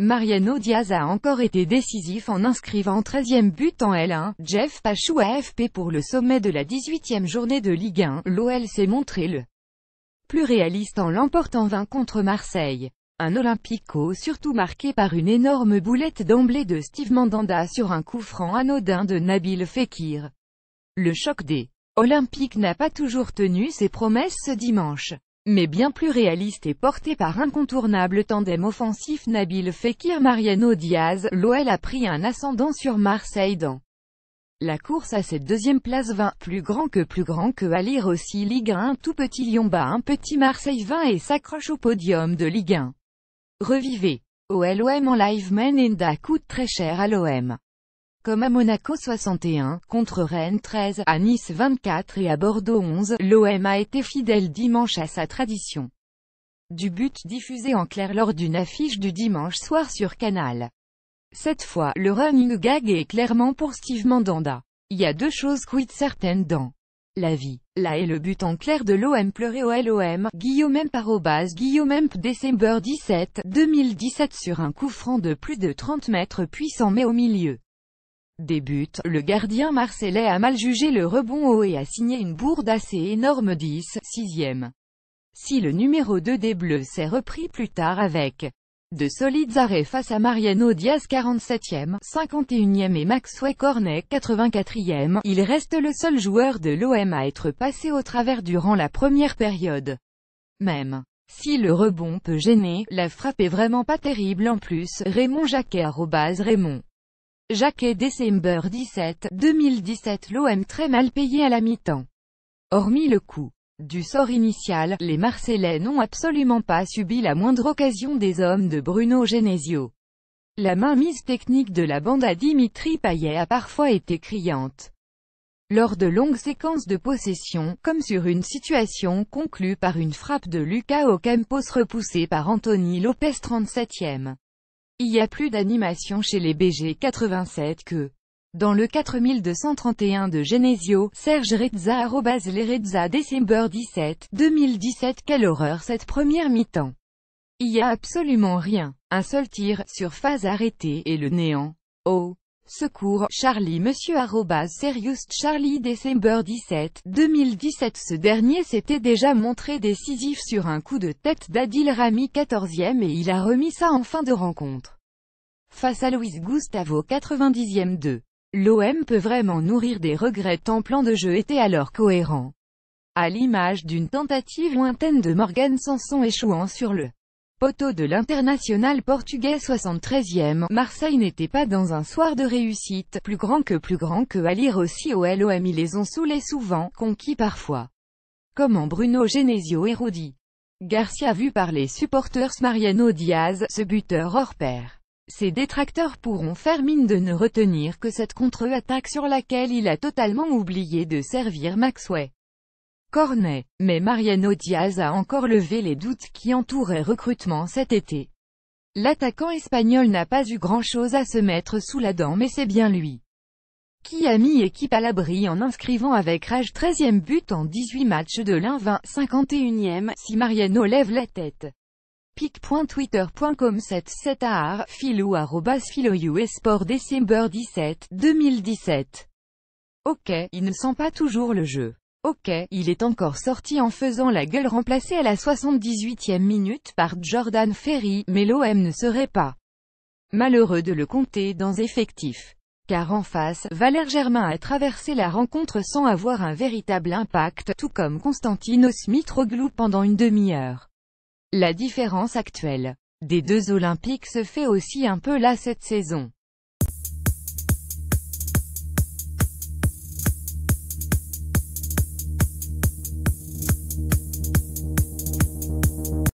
Mariano Diaz a encore été décisif en inscrivant 13e but en L1, Jeff Pachou AFP pour le sommet de la 18e journée de Ligue 1, l'OL s'est montré le plus réaliste en l'emportant 20 contre Marseille. Un Olympico surtout marqué par une énorme boulette d'emblée de Steve Mandanda sur un coup franc anodin de Nabil Fekir. Le choc des Olympiques n'a pas toujours tenu ses promesses ce dimanche mais bien plus réaliste et porté par incontournable tandem offensif Nabil Fekir Mariano Diaz, l'OL a pris un ascendant sur Marseille dans la course à cette deuxième place 20, plus grand que plus grand que à lire aussi Ligue 1 tout petit Lyon bat un petit Marseille 20 et s'accroche au podium de Ligue 1. Revivez. OLOM en live Meninda coûte très cher à l'OM comme à Monaco 61, contre Rennes 13, à Nice 24 et à Bordeaux 11, l'OM a été fidèle dimanche à sa tradition. Du but diffusé en clair lors d'une affiche du dimanche soir sur Canal. Cette fois, le running gag est clairement pour Steve Mandanda. Il y a deux choses quid certaines dans la vie. Là est le but en clair de l'OM pleuré au LOM, Guillaume Parobase Guillaume décembre 17, 2017 sur un coup franc de plus de 30 mètres puissant mais au milieu débute, le gardien marseillais a mal jugé le rebond haut et a signé une bourde assez énorme 10, 6e. Si le numéro 2 des Bleus s'est repris plus tard avec de solides arrêts face à Mariano Diaz 47e, 51e et Maxwell Cornet 84e, il reste le seul joueur de l'OM à être passé au travers durant la première période. Même si le rebond peut gêner, la frappe est vraiment pas terrible en plus, Raymond Jacquet Raymond. Jacquet December 17, 2017 L'OM très mal payé à la mi-temps. Hormis le coup du sort initial, les Marseillais n'ont absolument pas subi la moindre occasion des hommes de Bruno Genesio. La mainmise technique de la bande à Dimitri Payet a parfois été criante. Lors de longues séquences de possession, comme sur une situation conclue par une frappe de Lucas Ocampos repoussée par Anthony Lopez 37e. Il y a plus d'animation chez les BG87 que dans le 4231 de Genesio, Serge Rezza les Rezza décembre 17, 2017 Quelle horreur cette première mi-temps Il y a absolument rien, un seul tir, sur phase arrêtée et le néant. Oh Secours, Charlie Monsieur arrobas Serious Charlie December 17, 2017 Ce dernier s'était déjà montré décisif sur un coup de tête d'Adil Rami 14e et il a remis ça en fin de rencontre. Face à Luis Gustavo 90e 2. L'OM peut vraiment nourrir des regrets tant plan de jeu était alors cohérent. À l'image d'une tentative lointaine de Morgan Sanson échouant sur le de l'international portugais 73e, Marseille n'était pas dans un soir de réussite, plus grand que plus grand que à lire aussi au LOM ils les ont saoulés souvent, conquis parfois. Comment Bruno Genesio et Garcia vu par les supporters Mariano Diaz, ce buteur hors pair. Ses détracteurs pourront faire mine de ne retenir que cette contre-attaque sur laquelle il a totalement oublié de servir Maxwell. Cornet, mais Mariano Diaz a encore levé les doutes qui entouraient recrutement cet été. L'attaquant espagnol n'a pas eu grand-chose à se mettre sous la dent mais c'est bien lui qui a mis équipe à l'abri en inscrivant avec rage 13e but en 18 matchs de l'un 20 51e, si Mariano lève la tête. pic.twitter.com 77 ar filou décembre 17, 2017. Ok, il ne sent pas toujours le jeu. Ok, il est encore sorti en faisant la gueule remplacée à la 78e minute par Jordan Ferry, mais l'OM ne serait pas malheureux de le compter dans effectif. Car en face, Valère Germain a traversé la rencontre sans avoir un véritable impact, tout comme Konstantinos Mitroglou pendant une demi-heure. La différence actuelle des deux Olympiques se fait aussi un peu là cette saison.